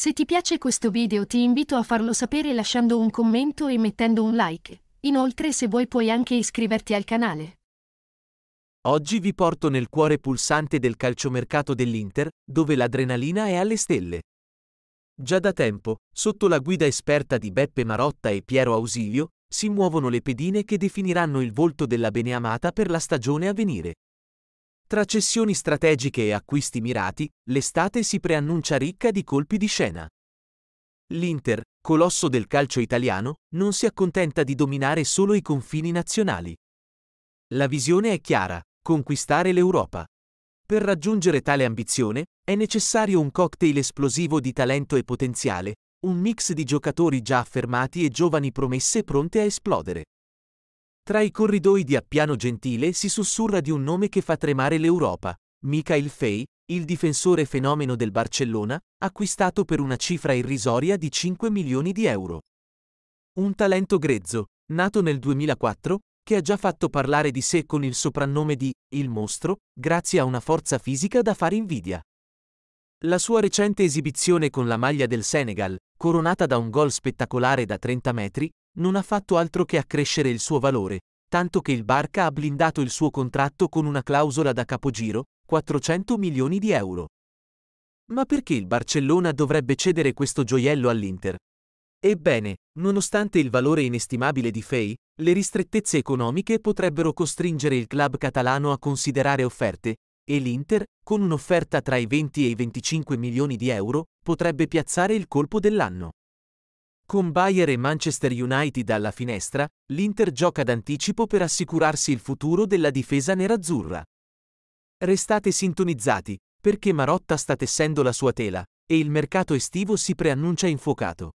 Se ti piace questo video ti invito a farlo sapere lasciando un commento e mettendo un like. Inoltre se vuoi puoi anche iscriverti al canale. Oggi vi porto nel cuore pulsante del calciomercato dell'Inter, dove l'adrenalina è alle stelle. Già da tempo, sotto la guida esperta di Beppe Marotta e Piero Ausilio, si muovono le pedine che definiranno il volto della beneamata per la stagione a venire. Tra cessioni strategiche e acquisti mirati, l'estate si preannuncia ricca di colpi di scena. L'Inter, colosso del calcio italiano, non si accontenta di dominare solo i confini nazionali. La visione è chiara, conquistare l'Europa. Per raggiungere tale ambizione, è necessario un cocktail esplosivo di talento e potenziale, un mix di giocatori già affermati e giovani promesse pronte a esplodere. Tra i corridoi di Appiano Gentile si sussurra di un nome che fa tremare l'Europa. Mikhail Fey, il difensore fenomeno del Barcellona, acquistato per una cifra irrisoria di 5 milioni di euro. Un talento grezzo, nato nel 2004, che ha già fatto parlare di sé con il soprannome di Il Mostro, grazie a una forza fisica da far invidia. La sua recente esibizione con la maglia del Senegal, coronata da un gol spettacolare da 30 metri, non ha fatto altro che accrescere il suo valore, tanto che il Barca ha blindato il suo contratto con una clausola da capogiro, 400 milioni di euro. Ma perché il Barcellona dovrebbe cedere questo gioiello all'Inter? Ebbene, nonostante il valore inestimabile di Fei, le ristrettezze economiche potrebbero costringere il club catalano a considerare offerte, e l'Inter, con un'offerta tra i 20 e i 25 milioni di euro, potrebbe piazzare il colpo dell'anno. Con Bayern e Manchester United alla finestra, l'Inter gioca d'anticipo per assicurarsi il futuro della difesa nerazzurra. Restate sintonizzati, perché Marotta sta tessendo la sua tela, e il mercato estivo si preannuncia infuocato.